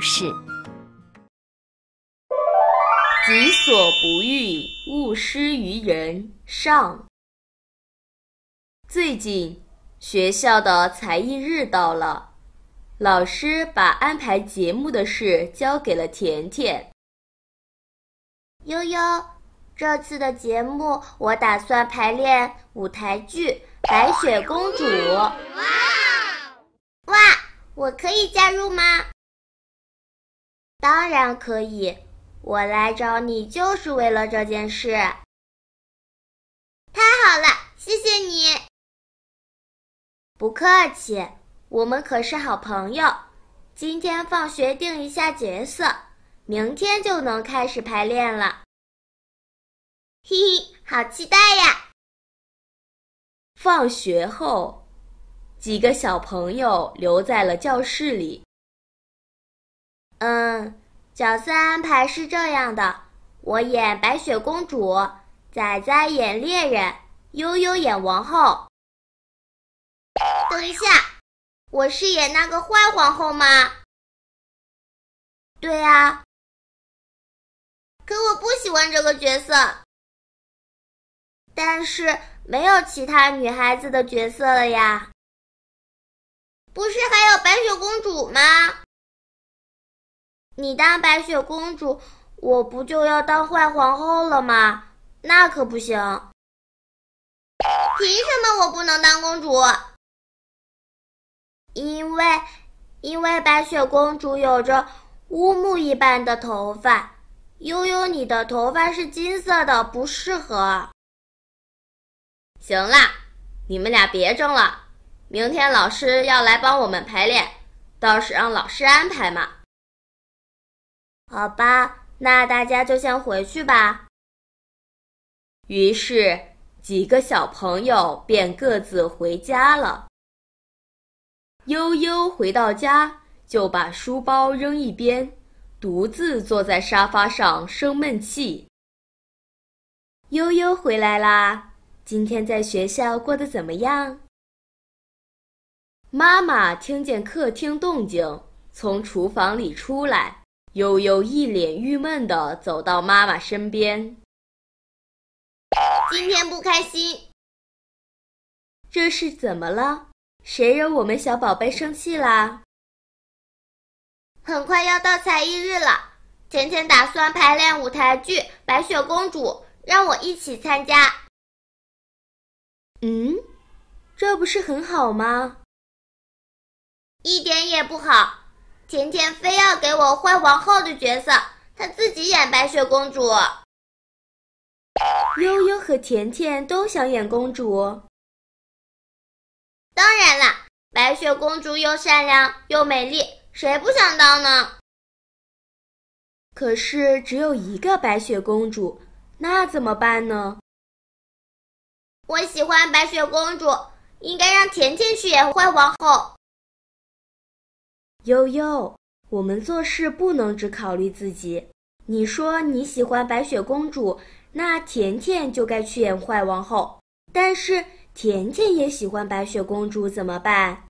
是。己所不欲，勿施于人。上。最近学校的才艺日到了，老师把安排节目的事交给了甜甜。悠悠，这次的节目我打算排练舞台剧《白雪公主》。哇！哇，我可以加入吗？当然可以，我来找你就是为了这件事。太好了，谢谢你。不客气，我们可是好朋友。今天放学定一下角色，明天就能开始排练了。嘿嘿，好期待呀！放学后，几个小朋友留在了教室里。嗯，角色安排是这样的：我演白雪公主，仔仔演猎人，悠悠演王后。等一下，我是演那个坏皇后吗？对呀，可我不喜欢这个角色。但是没有其他女孩子的角色了呀，不是还有白雪公主吗？你当白雪公主，我不就要当坏皇后了吗？那可不行！凭什么我不能当公主？因为，因为白雪公主有着乌木一般的头发，悠悠，你的头发是金色的，不适合。行啦，你们俩别争了。明天老师要来帮我们排练，到时让老师安排嘛。好吧，那大家就先回去吧。于是几个小朋友便各自回家了。悠悠回到家，就把书包扔一边，独自坐在沙发上生闷气。悠悠回来啦，今天在学校过得怎么样？妈妈听见客厅动静，从厨房里出来。悠悠一脸郁闷地走到妈妈身边。今天不开心，这是怎么了？谁惹我们小宝贝生气啦？很快要到才艺日了，甜甜打算排练舞台剧《白雪公主》，让我一起参加。嗯，这不是很好吗？一点也不好。甜甜非要给我换王后的角色，她自己演白雪公主。悠悠和甜甜都想演公主，当然啦，白雪公主又善良又美丽，谁不想当呢？可是只有一个白雪公主，那怎么办呢？我喜欢白雪公主，应该让甜甜去演坏王后。悠悠，我们做事不能只考虑自己。你说你喜欢白雪公主，那甜甜就该去演坏王后。但是甜甜也喜欢白雪公主，怎么办？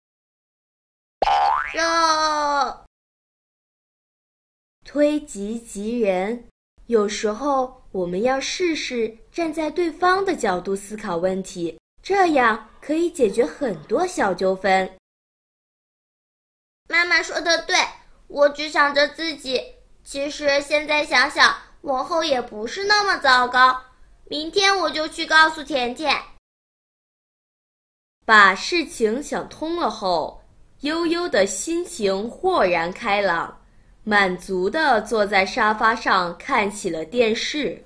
让推己及人，有时候我们要试试站在对方的角度思考问题，这样可以解决很多小纠纷。妈妈说的对，我只想着自己。其实现在想想，往后也不是那么糟糕。明天我就去告诉甜甜。把事情想通了后，悠悠的心情豁然开朗，满足的坐在沙发上看起了电视。